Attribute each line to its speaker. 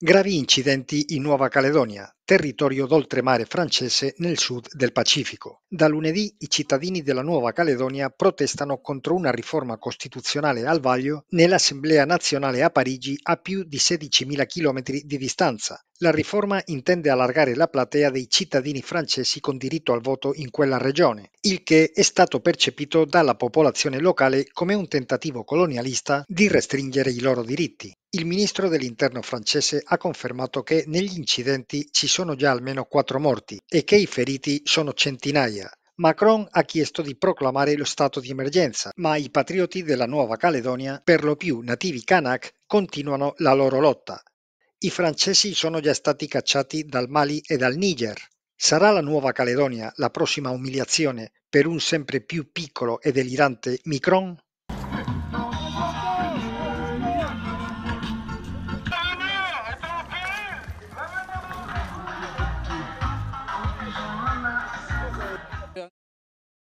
Speaker 1: gravi incidenti in Nuova Caledonia, territorio d'oltremare francese nel sud del Pacifico. Da lunedì i cittadini della Nuova Caledonia protestano contro una riforma costituzionale al vaglio nell'Assemblea nazionale a Parigi a più di 16.000 km di distanza. La riforma intende allargare la platea dei cittadini francesi con diritto al voto in quella regione, il che è stato percepito dalla popolazione locale come un tentativo colonialista di restringere i loro diritti. Il ministro dell'interno francese ha confermato che negli incidenti ci sono già almeno quattro morti e che i feriti sono centinaia. Macron ha chiesto di proclamare lo stato di emergenza, ma i patrioti della Nuova Caledonia, per lo più nativi Kanak, continuano la loro lotta. I francesi sono già stati cacciati dal Mali e dal Niger. Sarà la Nuova Caledonia la prossima umiliazione per un sempre più piccolo e delirante Micron?